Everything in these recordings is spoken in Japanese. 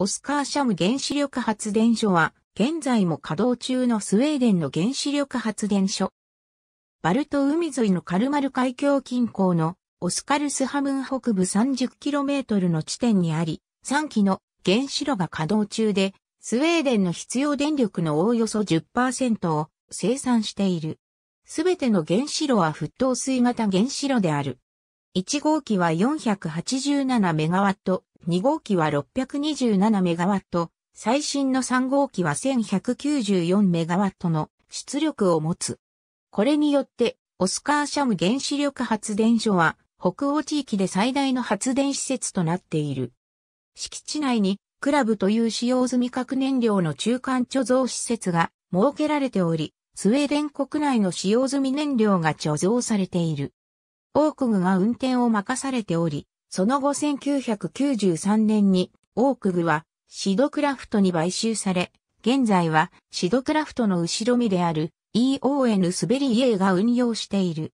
オスカーシャム原子力発電所は、現在も稼働中のスウェーデンの原子力発電所。バルト海沿いのカルマル海峡近郊のオスカルスハムン北部 30km の地点にあり、3基の原子炉が稼働中で、スウェーデンの必要電力のおおよそ10%を生産している。すべての原子炉は沸騰水型原子炉である。1号機は487メガワット、2号機は6 2 7ット、最新の3号機は1 1 9 4ットの出力を持つ。これによって、オスカーシャム原子力発電所は、北欧地域で最大の発電施設となっている。敷地内に、クラブという使用済み核燃料の中間貯蔵施設が設けられており、スウェーデン国内の使用済み燃料が貯蔵されている。オークグが運転を任されており、その後1993年にオークグはシドクラフトに買収され、現在はシドクラフトの後ろ身である EON スベリエーが運用している。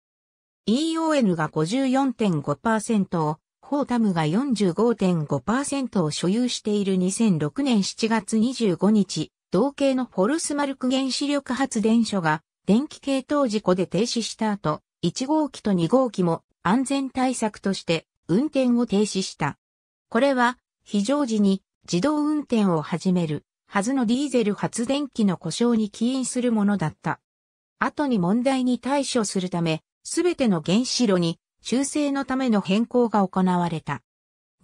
EON が54.5%を、ホータムが45.5%を所有している2006年7月25日、同系のフォルスマルク原子力発電所が電気系統事故で停止した後、1号機と2号機も安全対策として運転を停止した。これは、非常時に自動運転を始めるはずのディーゼル発電機の故障に起因するものだった。後に問題に対処するため、すべての原子炉に修正のための変更が行われた。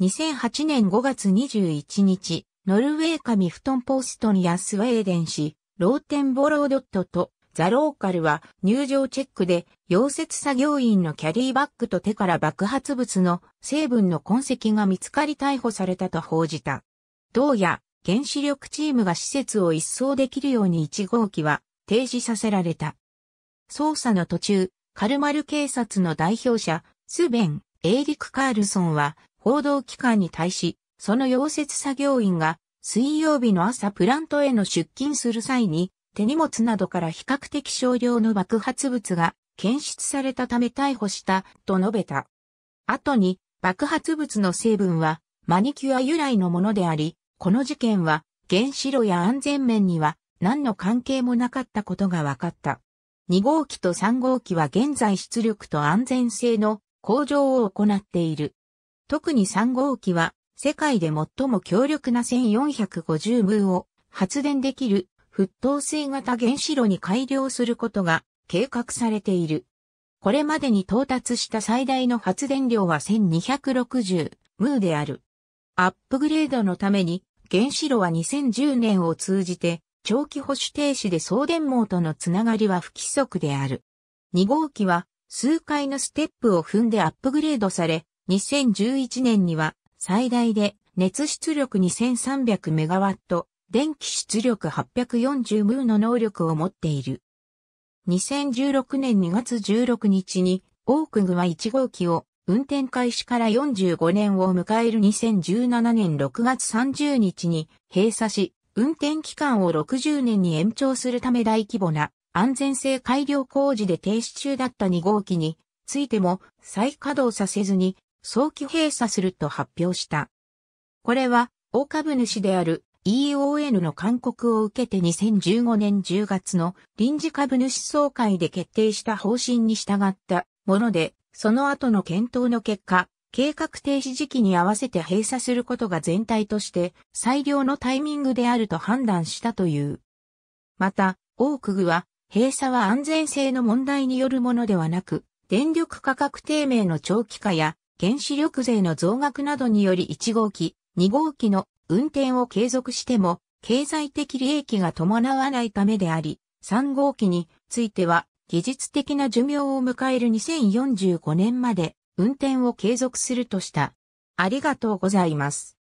2008年5月21日、ノルウェーカミフトンポーストンやスウェーデン市、ローテンボロードットとザ・ローカルは入場チェックで溶接作業員のキャリーバッグと手から爆発物の成分の痕跡が見つかり逮捕されたと報じた。同夜、原子力チームが施設を一掃できるように1号機は停止させられた。捜査の途中、カルマル警察の代表者、スベン、エーリク・カールソンは、報道機関に対し、その溶接作業員が、水曜日の朝プラントへの出勤する際に、手荷物などから比較的少量の爆発物が検出されたため逮捕したと述べた。後に爆発物の成分はマニキュア由来のものであり、この事件は原子炉や安全面には何の関係もなかったことが分かった。2号機と3号機は現在出力と安全性の向上を行っている。特に3号機は世界で最も強力な1450ムーを発電できる沸騰水型原子炉に改良することが計画されている。これまでに到達した最大の発電量は1260ムーである。アップグレードのために原子炉は2010年を通じて長期保守停止で送電網とのつながりは不規則である。2号機は数回のステップを踏んでアップグレードされ、2011年には最大で熱出力2300メガワット電気出力840ムーの能力を持っている。2016年2月16日に、オークグは1号機を運転開始から45年を迎える2017年6月30日に閉鎖し、運転期間を60年に延長するため大規模な安全性改良工事で停止中だった2号機についても再稼働させずに早期閉鎖すると発表した。これは大株主である EON の勧告を受けて2015年10月の臨時株主総会で決定した方針に従ったもので、その後の検討の結果、計画停止時期に合わせて閉鎖することが全体として最良のタイミングであると判断したという。また、オークグは、閉鎖は安全性の問題によるものではなく、電力価格低迷の長期化や原子力税の増額などにより1号機、2号機の運転を継続しても、経済的利益が伴わないためであり、3号機については、技術的な寿命を迎える2045年まで運転を継続するとした。ありがとうございます。